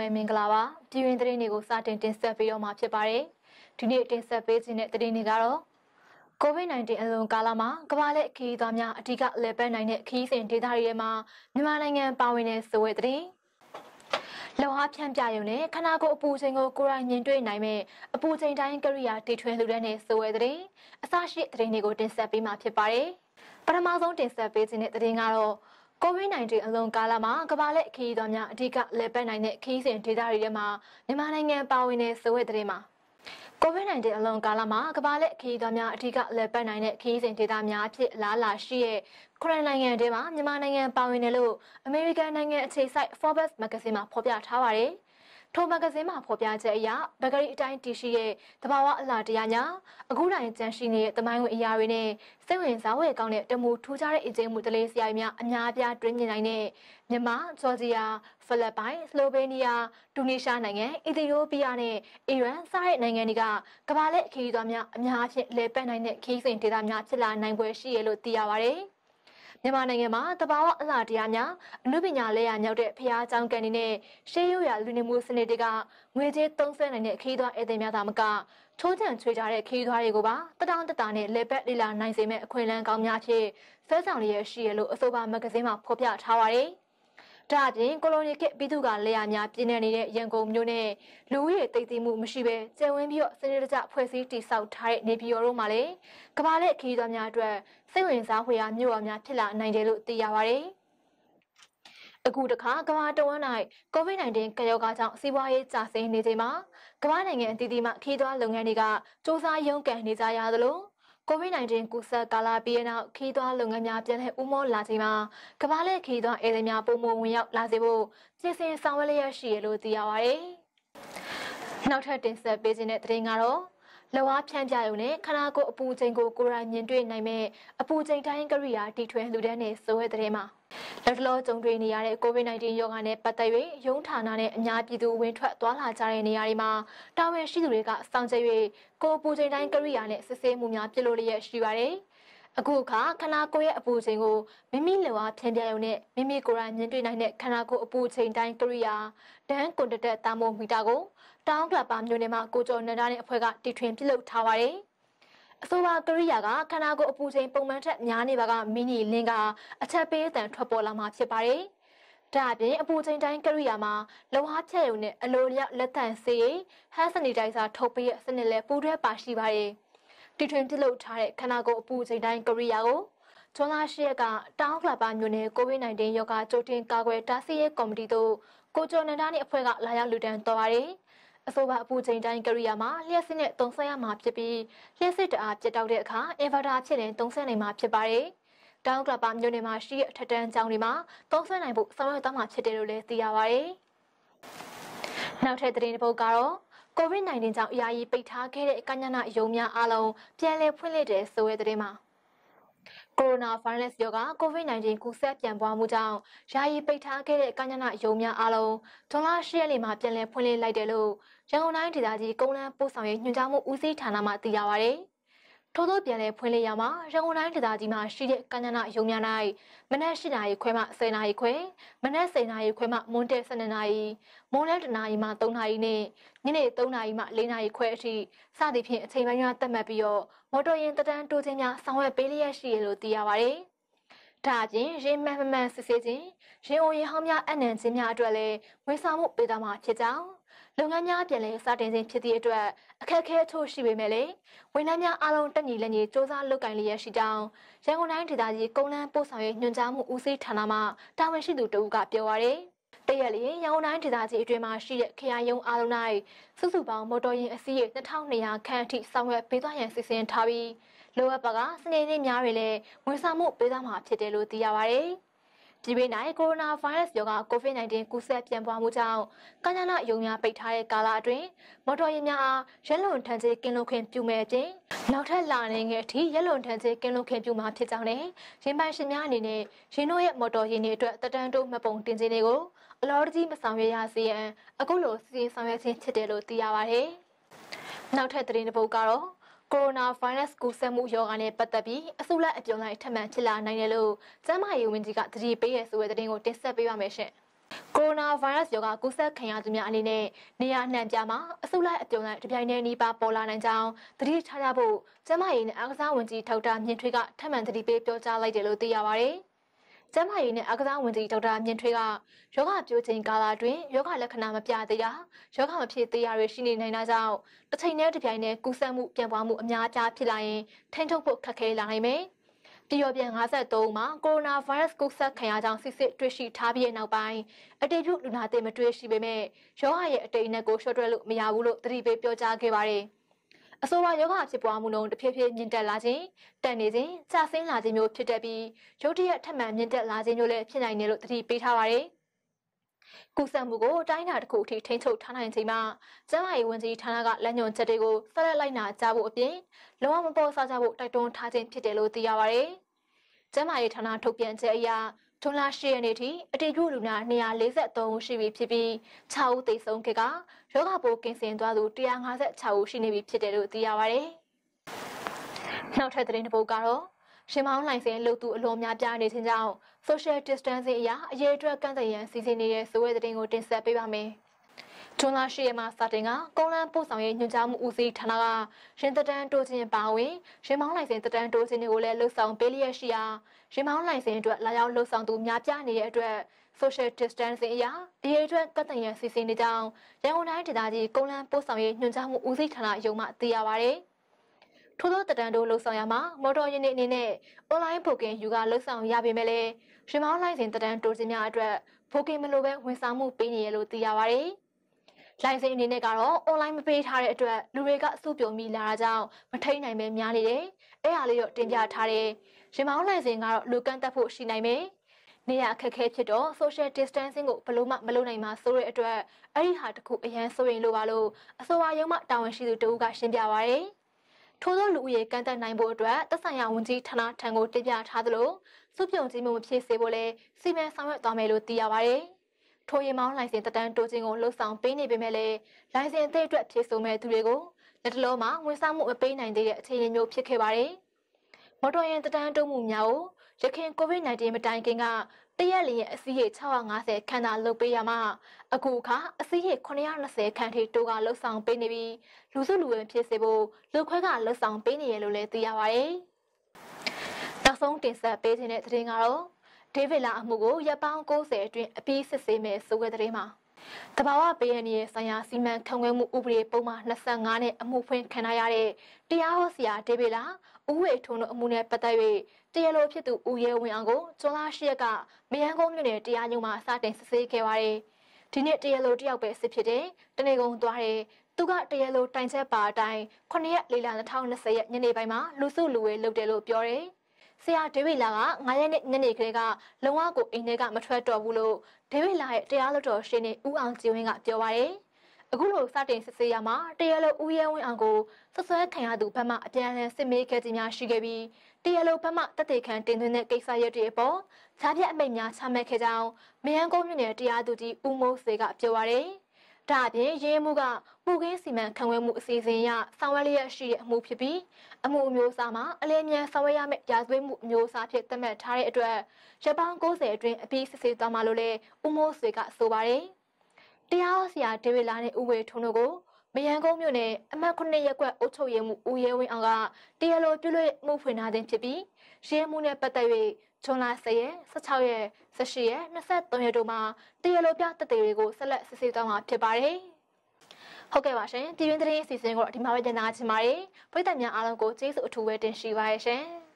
လုံးပဲမင်္ဂလာပါဒီရင်သတင်းတွေကိုစတင်တင်ဆက်ပေးတော့မှာဖြစ်ပါတယ်ဒီနေ့တင်ဆက်ပေးခြင်းတဲ့သတင်းတွေကတော့ COVID-19 အလွန်ကာလမှာကမ္ဘာလက်ခရီးသွားများအဓိကလဲပတ်နိုင်တဲ့ခရီးစဉ်ဒေသတွေထဲမှာမြန်မာနိုင်ငံပါဝင်တဲ့ဆိုတဲ့သတင်းလောဟာဖြန့်ပြရုံနဲ့ခန္ဓာကိုယ်အပူချိန်ကိုကိုယ်တိုင်မြင်တွေ့နိုင်မဲ့အပူချိန်တိုင်းကိရိယာတည်ထွင်လှူဒန်းတဲ့ဆိုတဲ့သတင်းအစရှိသတင်းတွေကိုတင်ဆက်ပေးမှာဖြစ်ပါတယ်ပထမဆုံးတင်ဆက်ပေးခြင်းတဲ့သတင်းကတော့ COVID-19 အလွန်ကာလမှာကမ္ဘာလက်ခရီးသွားများအဓိကလည်ပတ်နိုင်တဲ့ခရီးစဉ်ဒေသတွေထဲမှာမြန်မာနိုင်ငံပါဝင်တဲ့ဆိုတဲ့သတင်းမှာကိုဗစ် -19 အလွန်ကာလမှာကမ္ဘာလက်ခရီးသွားများအထူးကလည်ပတ်နိုင်တဲ့ခရီးစဉ်ဒေသများအဖြစ်လားလာရှိရဲ့ခရန်နိုင်ငံတွေမှာမြန်မာနိုင်ငံပါဝင်တယ်လို့အမေရိကန်နိုင်ငံအခြေစိုက် Forbes မဂ္ဂဇင်းမှာဖော်ပြထားပါတယ်။ထိုမဂဇင်းမှာဖော်ပြချက်အရဘဂရီအတိုင်းတရှိရဲ့တဘာဝအလားတရားညာအခုတိုင်ကြန့်ရှိနေတဲ့တမိုင်းဝင်အရာတွေနဲ့စိတ်ဝင်စားဖွယ်ကောင်းတဲ့တမူထူးခြားတဲ့အကျဉ်းမှုတလေးစရိုက်များအများအပြားတွင်မြင်နိုင်တဲ့မြန်မာ၊ဂျော်ဂျီယာ၊ဖိလစ်ပိုင်၊စလိုဗေးနီးယား၊တူနီးရှားနိုင်ငံ၊အီသီယိုးပီးယားနဲ့အီရန်စတဲ့နိုင်ငံတွေကကမ္ဘာလက်ခရီးသွားများအများအပြားလဲပတ်နိုင်တဲ့ခီးစဉ်ဒေသများဖြစ်လာနိုင်ပွဲရှိရလို့သိရပါဗျ။မြန်မာနိုင်ငံမှာတဘာဝအလှတရားများအမှုပညာလဲရမြောက်တဲ့ဖျားကြောင်ကန်နေတဲ့ရှေးရိုးရာလူနေမှုစနစ်တွေကငွေကြေးသုံးစွဲနိုင်တဲ့ခီးသွွားဧည့်သည်များသာမကထိုးချံချွေကြတဲ့ခီးသွွားတွေကိုပါတတောင်တတာနဲ့လေပတ်လည်လာနိုင်စေမဲ့အခွင့်အလမ်းကောင်းများဖြင့်ဖဲဆောင်လျက်ရှိရလို့အဆိုပါမဂ္ဂဇင်းမှာဖော်ပြထားပါတယ်။ဒါအပြင်ကိုလိုနီခေတ်ပြည်သူကလေယာများပြည်내နေတဲ့ရန်ကုန်မြို့နဲ့လူဦးရေတိတ်တိမှုမရှိဘဲကျယ်ဝန်းပြီးတော့စနစ်တကျဖွဲ့စည်းတည်ဆောက်ထားတဲ့နေပြည်တော်တို့မှာလည်းကမ္ဘာလက်ခရီးသွားများအတွက်စိတ်ဝင်စားဖွယ်ရာမြို့တော်များဖြစ်လာနိုင်တယ်လို့သိရပါတယ်။အခုတခါကမ္ဘာတဝန်း၌ COVID-19 ကရောဂါကြောင့်စီးပွားရေးကျဆင်းနေချိန်မှာကမ္ဘာနိုင်ငံအသီးသီးမှခီးသွွားလုပ်ငန်းတွေကစ조사ရုန်းကန်နေကြရသလို COVID-19 ကူးစက်ကာလပြီးတဲ့နောက်ခီးသွွားလုပ်ငန်းများပြန်လည်ဦးမောလာချိန်မှာကမ္ဘာလက်ခီးသွွားဧည့်သည်များပုံမဝင်ရောက်လာစေဖို့ပြင်ဆင်ဆောင်ရွက်လျက်ရှိရလို့သိရပါဗျ။နောက်ထပ်တင်ဆက်ပေးခြင်းတဲ့သတင်းကတော့လဝါဖြန့်ပြရုံနဲ့ခန္ဓာကိုယ်အပူချိန်ကိုကိုယ်တိုင်မြင်တွေ့နိုင်မဲ့အပူချိန်တိုင်းကရိယာတီထွင်လူတန်းနဲ့ဆိုတဲ့တဲ့မှာလက်တလောကြုံတွေ့နေရတဲ့ COVID-19 ရောဂါနဲ့ပတ်သက်၍ရုံးဌာနနဲ့အများပြည်သူဝင်ထွက်သွားလာကြတဲ့နေရာတွေမှာတာဝန်ရှိသူတွေကစောင့်ကြည့်၍ကိုယ်ပူချိန်တိုင်းကရိယာနဲ့စစ်ဆေးမှုများပြုလုပ်လျက်ရှိပါတယ်။အခုအခါခန္ဓာကိုယ်ရဲ့အပူချိန်ကိုမိမိလောအားပြန်ပြောင်းရုံနဲ့မိမိကိုယ်တိုင်မြင်တွေ့နိုင်တဲ့ခန္ဓာကိုယ်အပူချိန်တိုင်းကရိယာဒန်းကွန်တက်တာမိုမီတာကိုတောင်းကလပါမျိုးနဲ့မှကိုကျော်နန္ဒနဲ့အဖွဲ့ကတီထွင်ပြုလုပ်ထားပါတယ်။အဆိုပါကရိယာကခန္ဓာကိုယ်အပူချိန်ပုံမှန်ထက်များနေပါကမိနီလင်းကအချက်ပေးတန်ထွက်ပေါ်လာမှာဖြစ်ပါတယ်။ဒါအပြင်အပူချိန်တိုင်းကရိယာမှာလောဟာချက်ရုံနဲ့အလိုလျောက်လက်တန်စေးဟန်စနီတိုင်စာထုတ်ပေးရစနစ်လဲပူးတွဲပါရှိပါတယ်။တီထွင်ပြုလုပ်ထားတဲ့ခန္ဓာကိုယ်အပူချိန်တိုင်းကရိယာကိုကျွမ်းလာရှိရက်ကတောင်းကလပါမြို့နယ်ကိုဗစ် -19 ရောဂါကြိုတင်ကာကွယ်တားဆီးရေးကော်မတီတို့ကိုကျော်နန္ဒနဲ့အဖွဲ့ကလာရောက်လူတန်းတော်ပါတယ်။အဆိုပါအပူချိန်တိုင်းကရိယာမှာလျှက်စစ်နဲ့သုံးဆရမှာဖြစ်ပြီးလျှက်စစ်တအားပြတ်တောက်တဲ့အခါ inverter ဖြစ်တဲ့သုံးဆနိုင်မှာဖြစ်ပါတယ်။တောင်းကလပါမြို့နယ်မှာရှိတဲ့အထက်တန်းကျောင်းတွေမှာသုံးဆနိုင်ဖို့ဆောင်ရွက်သွားမှာဖြစ်တယ်လို့လည်းသိရပါတယ်။နောက်ထပ်သတင်းတစ်ပုဒ်ကတော့ COVID-19 ကြောင့်အရာကြီးပိတ်ထားခဲ့တဲ့ကညနာအယုံများအလုံးပြန်လည်ဖွင့်လှစ်တယ်ဆိုတဲ့သတင်းမှာကိုရိုနာဗိုင်းရပ်စ်ရောဂါ COVID-19 ကူးစက်ပြန့်ပွားမှုကြောင့်ယာယီပိတ်ထားခဲ့တဲ့ကညနာယုံများအလုံးဒွန်လာ၈ရက်လမှာပြန်လည်ဖွင့်လှစ်လိုက်တယ်လို့ရန်ကုန်တိုင်းဒေသကြီးကုန်းလန်းပို့ဆောင်ရေးညွှန်ကြားမှုဦးစီးဌာနမှသိရပါဗျ။ထို့သောပြန်လည်ဖွင့်လှစ်ရမှာရန်ကုန်တိုင်းဒေသကြီးမှာရှိတဲ့ကညာနာရုံများ၌မနက်၈နာရီခွဲမှ10နာရီခွဲမနက်10နာရီခွဲမှမွန်းတက်12နာရီမွန်းလယ်1နာရီမှ3နာရီနဲ့ညနေ3နာရီမှ4နာရီခွဲအထိစသည်ဖြင့်အချိန်ပိုင်းများသတ်မှတ်ပြီးတော့မော်တော်ယာဉ်တက်တန်းတိုးခြင်းများဆောင်ရွက်ပေးလျက်ရှိရလို့သိရပါတယ်။ဒါအပြင်ရေမှန်မှန်စစ်ဆေးခြင်းရေအိုရေဟောင်းများအနံ့ခြင်းများအတွက်လည်းဝန်ဆောင်မှုပေးသွားမှာဖြစ်ကြောင်းလုပ်ငန်းများပြန်လည်စတင်ခြင်းဖြစ်သည့်အတွက်အခက်အခဲအချို့ရှိပေမဲ့လည်းဝန်ထမ်းများအားလုံးတက်ညီလက်ညီစ조사လုပ်ကိုင်လျက်ရှိကြောင်းရန်ကုန်တိုင်းဒေသကြီးကုန်းလန်းပို့ဆောင်ရေးညွှန်ကြားမှုဦးစီးဌာနမှတာဝန်ရှိသူတဦးကပြောပါရယ်တရက်လျင်ရန်ကုန်တိုင်းဒေသကြီးအတွင်းမှာရှိတဲ့ခရိုင်ယုံအားလုံး၌စုစုပေါင်းမော်တော်ယာဉ်အစီးရေ2200ခန့်အထိဆောင်ရွက်ပေးသွားရန်စီစဉ်ထားပြီးလိုအပ်ပါကစနေနေ့များတွေလည်းဝန်ဆောင်မှု ပေးသွားမှာဖြစ်တယ်လို့သိရပါဗျ။ဒီပြည်၌ကိုရိုနာဗိုင်းရပ်စ်ရောဂါ COVID-19 ကူးစက်ပြန့်ပွားမှုကြောင့်ကာညာလယုံများပိတ်ထားတဲ့ကာလအတွင်းမော်တော်ယာဉ်များအားရက်လွန်ထန်ကျေးကင်းလွတ်ခွင့်ပြုမဲ့အပြင်နောက်ထပ်လာနေတဲ့အထိရက်လွန်ထန်ကျေးကင်းလွတ်ခွင့်ပြုမှာဖြစ်ကြောင်းနဲ့ရင်ပိုင်ရှင်များအနေနဲ့ရင်းတို့ရဲ့မော်တော်ယာဉ်တွေအတွက်တက်တန်းတိုးမှတ်ပုံတင်ခြင်းတွေကိုအလောတကြီးမဆောင်ရွက်ရစေရန်အခုလိုစီစဉ်ဆောင်ရွက်ခြင်းဖြစ်တယ်လို့သိရပါဗျ။နောက်ထပ်သတင်းတစ်ပုဒ်ကတော့ကိုရိုနာဗိုင်းရပ်စ်ကူးစက်မှုရောဂါနဲ့ပတ်သက်ပြီးအစုလိုက်အပြုံလိုက်ထပ်မံဖြစ်လာနိုင်တယ်လို့ကျန်းမာရေးဝန်ကြီးကသတိပေးရဆိုတဲ့သတင်းကိုတင်ဆက်ပေးပါမယ်ရှင်။ကိုရိုနာဗိုင်းရပ်စ်ရောဂါကူးစက်ခံရသူများအနေနဲ့နေရာနှံပြမှာအစုလိုက်အပြုံလိုက်တပြိုင်တည်းနှီးပါပေါ်လာနိုင်ကြောင်းသတိထားရဖို့ကျန်းမာရေးနဲ့အကစားဝန်ကြီးဒေါက်တာမြင့်ထွေးကထပ်မံသတိပေးပြောကြားလိုက်တယ်လို့သိရပါဗျ။ကျန်းမာရေးနဲ့အကစားဝန်ကြီးဒေါက်တာမြင့်ထွေးကယောဂပြိုချိန်ကာလတွင်ယောဂလက္ခဏာမပြသေးတာယောဂမဖြစ်သေးတာတွေရှိနေနိုင်တာကြောင့်တစ်ချိန်တည်းတစ်ပြိုင်တည်းကူးစက်မှုပြန့်ပွားမှုအများအပြားဖြစ်လာရင်ထိန်းချုပ်ဖို့ခက်ခဲလာနိုင်မယ်။ပြည်တော်ပြန်53မှာကိုရိုနာဗိုင်းရပ်စ်ကူးစက်ခံရကြောင်းစစ်စစ်တွေ့ရှိထားပြီးတဲ့နောက်ပိုင်းအတိတ်ပြုလူနာတွေမတွေ့ရှိပေမဲ့ရောဂါရဲ့အတိတ်အနက်ကိုရှော့တွက်လို့မရဘူးလို့သတိပေးပြောကြားခဲ့ပါတယ်။အဆိုပါယောဂဖြစ်ပွားမှုနှုန်းတစ်ဖြည်းဖြည်းမြင့်တက်လာခြင်းတန်နေခြင်းကျဆင်းလာခြင်းမျိုးဖြစ်တတ်ပြီးရုတ်တရက်ထပ်မံမြင့်တက်လာခြင်းမျိုးလည်းဖြစ်နိုင်တယ်လို့သတိပေးထားပါရယ်ကုသမှုကိုတိုင်းတာတစ်ခုအထိထိန်းချုပ်ထားနိုင်ချိန်မှာကျန်းမာရေးဝန်ကြီးဌာနကလက်ညွန်ချက်တွေကိုဆက်လက်လိုက်နာကြဖို့အပြင်လောကမပေါ်ဆကြဖို့တိုက်တွန်းထားခြင်းဖြစ်တယ်လို့သိရပါရယ်ကျန်းမာရေးဌာနထုတ်ပြန်ချက်အရထွန်းလ၈ရက်နေ့ထိအတေကျုလူနာ243ဦးရှိပြီဖြစ်ပြီး6ဦးသေဆုံးခဲ့ကရောဂါပိုးကင်းစင်သွားသူ156ဦးရှိနေပြီဖြစ်တယ်လို့သိရပါဗျ။နောက်ထပ်သတင်းတစ်ပုဒ်ကတော့ရှင်မောင်းလိုင်စင်လုတ်သူအလွန်များပြားနေခြင်းကြောင့် social distancing အရာအရေးအတွက်ကန့်သတ်ရန်စီစဉ်နေတဲ့ဇွဲသတင်းကိုတင်ဆက်ပေးပါမယ်။ထွန်းလာရှိရမှာစတင်ကကုန်းလန်းပို့ဆောင်ရေးညွှန်ကြားမှုဦးစီးဌာနကရင်တတန်းတိုးခြင်းပါဝင်ရင်မောင်းလိုင်စင်တတန်းတိုးခြင်းတွေကိုလည်းလှုပ်ဆောင်ပေးလျက်ရှိရာရင်မောင်းလိုင်စင်အတွက်လာရောက်လှုပ်ဆောင်သူများပြားနေတဲ့အတွက် social distancing အရာဒီအတွက်ကတန်ရန်စီစဉ်နေကြောင်းရန်ကုန်တိုင်းဒေသကြီးကုန်းလန်းပို့ဆောင်ရေးညွှန်ကြားမှုဦးစီးဌာနရုံးမှသိရပါဗျ။ထို့သောတတန်တို့လှုပ်ဆောင်ရမှာမော်တော်ယာဉ်အနေနဲ့ online booking ယူကလှုပ်ဆောင်ရပေမဲ့လည်းရှင်မောင်းလိုင်းစဉ်တတန်တိုးခြင်းများအတွက် booking မလိုဘဲဝန်ဆောင်မှုပေးနေရလို့သိရပါဗျ။လိုင်စင်အနေနဲ့ကတော့ online မပေးထားတဲ့အတွက်လူတွေကစုပြုံမိလာတာကြောင့်မထိန်နိုင်ပဲများနေတယ်။အဲ့အားလေးတော့တင်ပြထားတယ်။ရင်မောင်းလိုင်စင်ကတော့လူကန့်တက်ဖို့ရှိနိုင်မယ်။နေရအခက်ခဲဖြစ်တော့ social distancing ကိုဘလို့မှမလုပ်နိုင်မှာဆိုတဲ့အတွက်အဲ့ဒီဟာတခုအရန်ဆိုရင်လိုပါလို့အဆိုပါရုံးမှတာဝန်ရှိသူတဦးကရှင်းပြပါရယ်။ထို့သောလူဦးရေကန့်သက်နိုင်ဖို့အတွက်သက်ဆိုင်ရာဝန်ကြီးဌာနထံကိုတင်ပြထားသလိုစုပြုံကြီးမှုမဖြစ်စေဖို့လဲစီမံဆောင်ရွက်သွားမယ်လို့သိရပါဗျ။ထိုရင်မောင်းလိုင်စင်တက်တန်းတိုးခြင်းကိုလှုပ်ဆောင်ပေးနေပေမဲ့လည်းလိုင်စင်အသစ်အတွက်ဖြည့်ဆို့မဲ့သူတွေကိုလက်တလုံးမှာဝန်ဆောင်မှုမပေးနိုင်သေးတဲ့အခြေအနေမျိုးဖြစ်ခဲ့ပါတယ်။မော်တော်ယာဉ်တက်တန်းတိုးမှုများကိုရခိုင်ကိုဗစ် -19 မတိုင်ခင်ကတရက်လျင်အစီးရေ650ခန်းသာလုတ်ပေးရမှာအခုအခါအစီးရေ920ခန်းထိတိုးကလှုပ်ဆောင်ပေးနေပြီးလူစုလူဝင်ဖြစ်စေဖို့လူခွဲကလှုပ်ဆောင်ပေးနေရလို့လည်းသိရပါတယ်။နောက်ဆုံးတင်ဆက်ပေးခြင်းတဲ့သတင်းကတော့ဒေးဗစ်လာအမှုကိုရပ်ပေါင်း90အတွင်းအပြီးစစ်ဆေးမယ်ဆိုတဲ့သတင်းမှာတဘာဝဘေးအန္တရာယ်ဆိုင်ရာစီမံခန့်ခွဲမှုဥပဒေပုံမှန်25နဲ့အမှုဖွင့်ခံရတဲ့တရားဟောဆရာဒေးဗစ်လာဦးဝေထွန်းတို့အမှုနဲ့ပတ်သက်၍တရားလိုဖြစ်သူဦးရဲဝင်းအောင်ကိုကျွလာရှိရက်ကမရန်ကုန်မြို့နယ်တရားရုံးမှာစတင်စစ်ဆေးခဲ့ပါတယ်။ဒီနေ့တရားလိုတယောက်ပဲစစ်ဖြစ်တယ်။တနေကုန်သွားတယ်သူကတရားလိုတိုင်ချက်ပါအတိုင်း9ရက်လေလ2020ရက်ညနေပိုင်းမှာလူစုလူဝေးလုပ်တယ်လို့ပြောတယ်။ဆရာဒေးဗစ်လာက9ရက်နေ့ညနေခင်းကလုံဝကိုအိမ်ထဲကမထွက်တော့ဘူးလို့ဒေးဗစ်လာရဲ့တရားလွှတ်တော်ရှင်နေဦးအောင်ကြည်ဝင်းကပြောပါရယ်အခုလိုစတင်စစ်ဆေးရမှာတရားလိုဦးရဲဝင်းအောင်ကိုဆွဆွဲခံရသူဘက်မှအပြန်အလှန်စစ်မေးခဲ့ခြင်းများရှိခဲ့ပြီးတရားလိုဘက်မှတသက်ခံတင်သွင်းတဲ့ကိစ္စရပ်တွေအပေါ်ဈာပြအမိန့်များချမှတ်ခဲ့ကြောင်းမရန်ကုန်မြို့နယ်တရားသူကြီးဦးမိုးစေကပြောပါရယ်။ဒါအပြင်ရဲမှုကမှုကင်းစီမံခန့်ဝဲမှုအစီအစဉ်အရဆောင်ရွက်လျက်ရှိတဲ့အမှုဖြစ်ပြီးအမှုအမျိုးအစားမှာအလဲအမြန်ဆောင်ရွက်ရမယ့်ရာဇဝတ်မှုအမျိုးအစားဖြစ်သတ်မှတ်ထားတဲ့အတွက်ရပ်ပေါင်း90အတွင်းအပြီးစစ်ဆေးသွားမှာလို့လည်းဦးမိုးဆွေကဆိုပါတယ်။တရားဟောဆရာဒေဝီလာနဲ့ဦးဝေထုံတို့ကိုရန်ကုန်းမြို့နယ်အမှတ်9ရပ်ကွက်အုပ်ချုပ်ရေးမှူးဦးရဲဝင်းအောင်ကတရားလိုပြုလုပ်မှုဖွင့်ထားခြင်းဖြစ်ပြီးရဲမှုနဲ့ပတ်သက်၍ဂျွန်လ10ရက်16ရက်18ရက်23ရက်တို့မှာတရားလိုပြတက်တွေကိုဆက်လက်စစ်ဆေးသွားမှာဖြစ်ပါတယ်။ဟုတ်ကဲ့ပါရှင်။ပြည်တွင်းသတင်းအစီအစဉ်ကိုဒီမှာပဲညနာချင်ပါတယ်။ပရိသတ်များအားလုံးကိုကျေးဇူးအထူးပဲတင်ရှိပါရရှင်။